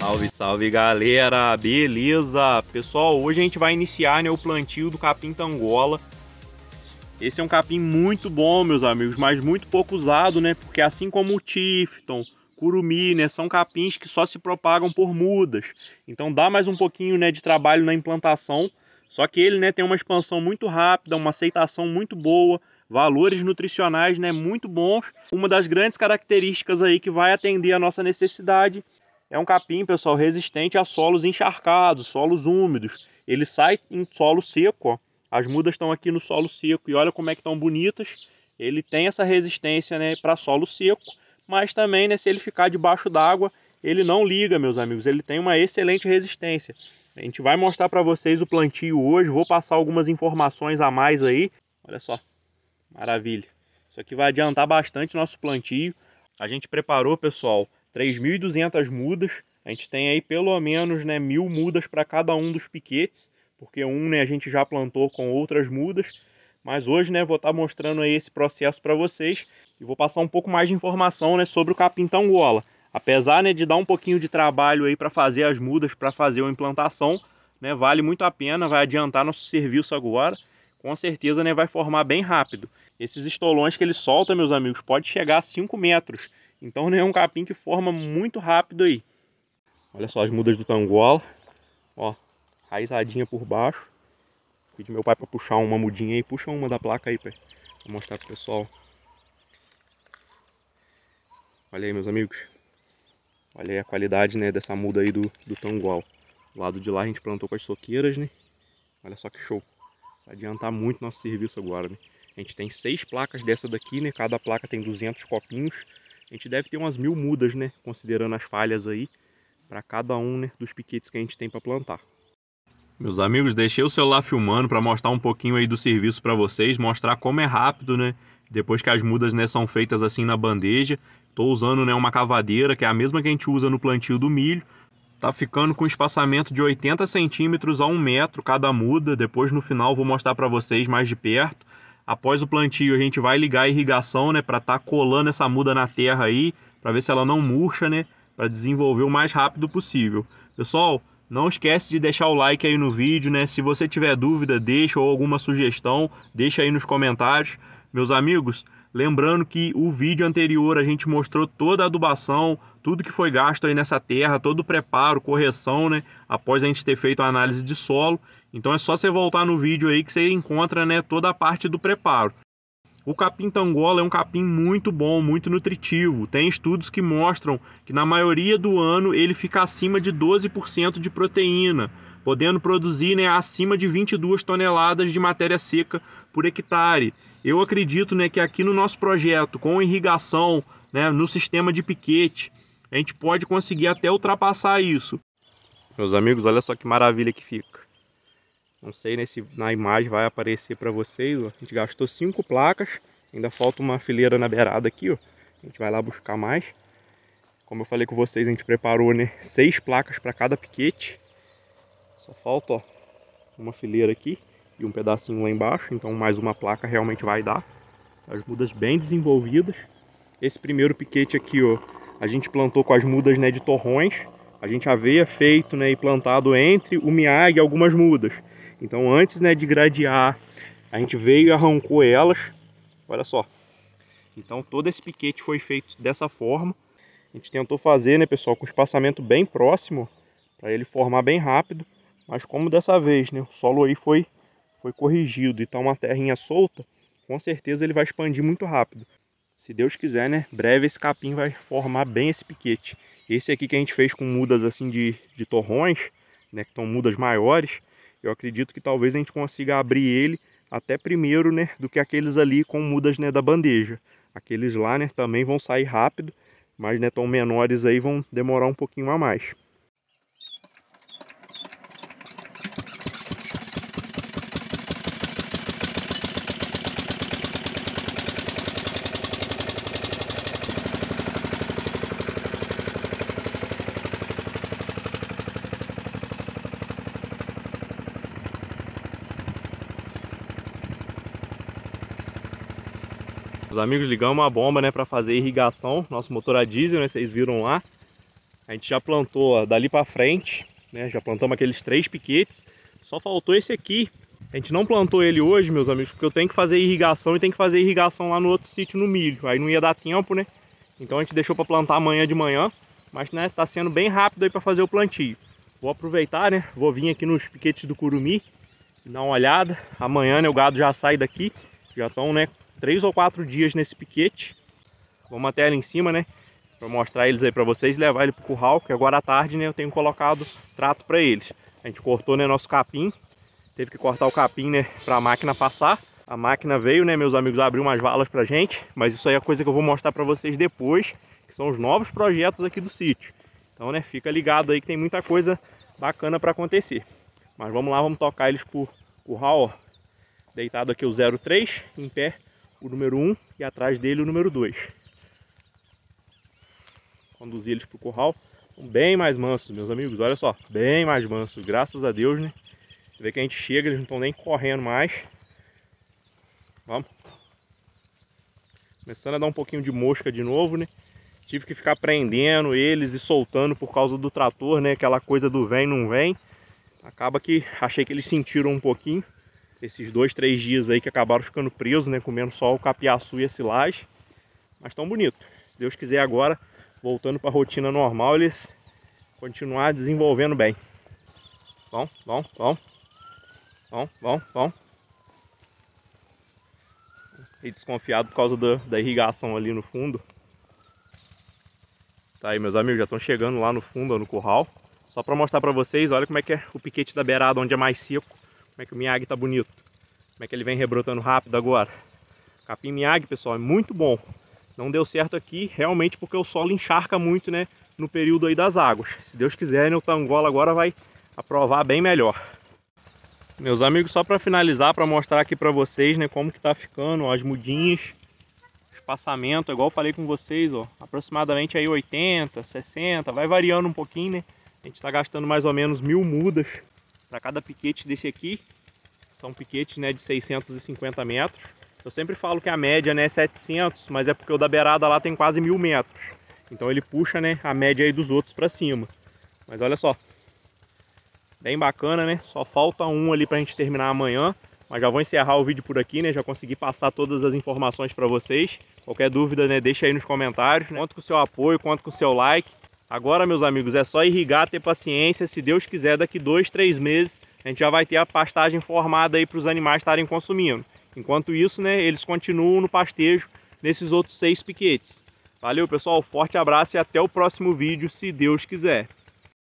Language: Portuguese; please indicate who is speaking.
Speaker 1: Salve, salve galera, beleza? Pessoal, hoje a gente vai iniciar né, o plantio do capim tangola. Esse é um capim muito bom, meus amigos, mas muito pouco usado, né? Porque assim como o Tifton, curumi, né, são capins que só se propagam por mudas. Então dá mais um pouquinho, né, de trabalho na implantação. Só que ele, né, tem uma expansão muito rápida, uma aceitação muito boa, valores nutricionais, né, muito bons. Uma das grandes características aí que vai atender a nossa necessidade é um capim, pessoal, resistente a solos encharcados, solos úmidos. Ele sai em solo seco, ó. As mudas estão aqui no solo seco e olha como é que estão bonitas. Ele tem essa resistência né, para solo seco, mas também né, se ele ficar debaixo d'água, ele não liga, meus amigos. Ele tem uma excelente resistência. A gente vai mostrar para vocês o plantio hoje, vou passar algumas informações a mais aí. Olha só, maravilha. Isso aqui vai adiantar bastante nosso plantio. A gente preparou, pessoal, 3.200 mudas. A gente tem aí pelo menos né, mil mudas para cada um dos piquetes, porque um né, a gente já plantou com outras mudas. Mas hoje né, vou estar tá mostrando aí esse processo para vocês e vou passar um pouco mais de informação né, sobre o capim tangola. Apesar né, de dar um pouquinho de trabalho aí para fazer as mudas, para fazer a implantação, né, vale muito a pena, vai adiantar nosso serviço agora. Com certeza né, vai formar bem rápido. Esses estolões que ele solta, meus amigos, pode chegar a 5 metros. Então né, é um capim que forma muito rápido aí. Olha só as mudas do tangola. Ó, raizadinha por baixo. Pedi meu pai para puxar uma mudinha aí. Puxa uma da placa aí, para mostrar pro pessoal. Olha aí, meus amigos. Olha aí a qualidade né, dessa muda aí do, do tangual. Do lado de lá a gente plantou com as soqueiras, né? Olha só que show. Vai adiantar muito nosso serviço agora, né? A gente tem seis placas dessa daqui, né? Cada placa tem 200 copinhos. A gente deve ter umas mil mudas, né? Considerando as falhas aí, para cada um né, dos piquetes que a gente tem para plantar. Meus amigos, deixei o celular filmando para mostrar um pouquinho aí do serviço para vocês, mostrar como é rápido, né? Depois que as mudas né, são feitas assim na bandeja, estou usando né, uma cavadeira, que é a mesma que a gente usa no plantio do milho, tá ficando com espaçamento de 80 centímetros a 1 metro cada muda. Depois no final vou mostrar para vocês mais de perto após o plantio a gente vai ligar a irrigação, né, para estar tá colando essa muda na terra aí, para ver se ela não murcha, né, para desenvolver o mais rápido possível. Pessoal, não esquece de deixar o like aí no vídeo, né? Se você tiver dúvida, deixa ou alguma sugestão, deixa aí nos comentários. Meus amigos, Lembrando que o vídeo anterior a gente mostrou toda a adubação, tudo que foi gasto aí nessa terra, todo o preparo, correção, né? Após a gente ter feito a análise de solo. Então é só você voltar no vídeo aí que você encontra né, toda a parte do preparo. O capim tangola é um capim muito bom, muito nutritivo. Tem estudos que mostram que na maioria do ano ele fica acima de 12% de proteína podendo produzir né, acima de 22 toneladas de matéria seca por hectare. Eu acredito né, que aqui no nosso projeto, com irrigação, né, no sistema de piquete, a gente pode conseguir até ultrapassar isso. Meus amigos, olha só que maravilha que fica. Não sei né, se na imagem vai aparecer para vocês. Ó. A gente gastou cinco placas. Ainda falta uma fileira na beirada aqui. Ó. A gente vai lá buscar mais. Como eu falei com vocês, a gente preparou né, seis placas para cada piquete. Só falta ó, uma fileira aqui e um pedacinho lá embaixo, então mais uma placa realmente vai dar. As mudas bem desenvolvidas. Esse primeiro piquete aqui, ó, a gente plantou com as mudas né, de torrões. A gente havia feito né, e plantado entre o miag e algumas mudas. Então antes né, de gradear, a gente veio e arrancou elas. Olha só. Então todo esse piquete foi feito dessa forma. A gente tentou fazer, né, pessoal, com espaçamento bem próximo, para ele formar bem rápido. Mas como dessa vez, né, o solo aí foi foi corrigido e tá uma terrinha solta, com certeza ele vai expandir muito rápido. Se Deus quiser, né, breve esse capim vai formar bem esse piquete. Esse aqui que a gente fez com mudas assim de, de torrões, né, que são mudas maiores, eu acredito que talvez a gente consiga abrir ele até primeiro, né, do que aqueles ali com mudas, né, da bandeja. Aqueles lá, né, também vão sair rápido, mas, né, tão menores aí vão demorar um pouquinho a mais. Os amigos ligamos uma bomba, né, para fazer irrigação, nosso motor a diesel, né, vocês viram lá. A gente já plantou ó, dali para frente, né, já plantamos aqueles três piquetes. Só faltou esse aqui. A gente não plantou ele hoje, meus amigos, porque eu tenho que fazer irrigação e tenho que fazer irrigação lá no outro sítio no milho. Aí não ia dar tempo, né? Então a gente deixou para plantar amanhã de manhã, mas né, tá sendo bem rápido aí para fazer o plantio. Vou aproveitar, né? Vou vir aqui nos piquetes do curumi, dar uma olhada. Amanhã né, o gado já sai daqui, já estão né, três ou quatro dias nesse piquete. Vamos até ali em cima, né? para mostrar eles aí para vocês, levar ele pro curral, que agora à tarde, né, eu tenho colocado trato para eles. A gente cortou, né, nosso capim. Teve que cortar o capim, né, para a máquina passar. A máquina veio, né, meus amigos, abriu umas valas pra gente, mas isso aí é a coisa que eu vou mostrar para vocês depois, que são os novos projetos aqui do sítio. Então, né, fica ligado aí que tem muita coisa bacana para acontecer. Mas vamos lá, vamos tocar eles pro curral, ó. Deitado aqui o 03, em pé o número 1 um, e atrás dele o número 2. Conduzir eles para o curral. Bem mais mansos, meus amigos, olha só, bem mais mansos, graças a Deus, né? Você vê que a gente chega, eles não estão nem correndo mais. Vamos. Começando a dar um pouquinho de mosca de novo, né? Tive que ficar prendendo eles e soltando por causa do trator, né? Aquela coisa do vem, não vem. Acaba que achei que eles sentiram um pouquinho esses dois, três dias aí que acabaram ficando presos, né? Comendo só o capiaçu e a silagem. Mas tão bonito. Se Deus quiser agora, voltando para a rotina normal, eles continuar desenvolvendo bem. Bom, bom, bom. Bom, bom, bom. E desconfiado por causa da, da irrigação ali no fundo. Tá aí, meus amigos, já estão chegando lá no fundo, no curral. Só para mostrar para vocês, olha como é que é o piquete da beirada, onde é mais seco. Como é que o Miyagi tá bonito. Como é que ele vem rebrotando rápido agora. Capim Miyagi, pessoal, é muito bom. Não deu certo aqui, realmente, porque o solo encharca muito, né? No período aí das águas. Se Deus quiser, né, o Tangola agora vai aprovar bem melhor. Meus amigos, só para finalizar, para mostrar aqui para vocês, né? Como que tá ficando, ó, as mudinhas. Espaçamento, igual falei com vocês, ó. Aproximadamente aí 80, 60, vai variando um pouquinho, né? A gente está gastando mais ou menos mil mudas para cada piquete desse aqui, são piquetes né, de 650 metros. Eu sempre falo que a média né, é 700, mas é porque o da beirada lá tem quase mil metros. Então ele puxa né, a média aí dos outros para cima. Mas olha só, bem bacana, né? Só falta um ali para a gente terminar amanhã. Mas já vou encerrar o vídeo por aqui, né? Já consegui passar todas as informações para vocês. Qualquer dúvida, né? Deixa aí nos comentários. Né? Conto com o seu apoio, conto com o seu like. Agora, meus amigos, é só irrigar, ter paciência. Se Deus quiser, daqui dois, três meses, a gente já vai ter a pastagem formada aí para os animais estarem consumindo. Enquanto isso, né, eles continuam no pastejo nesses outros seis piquetes. Valeu, pessoal. Forte abraço e até o próximo vídeo, se Deus quiser.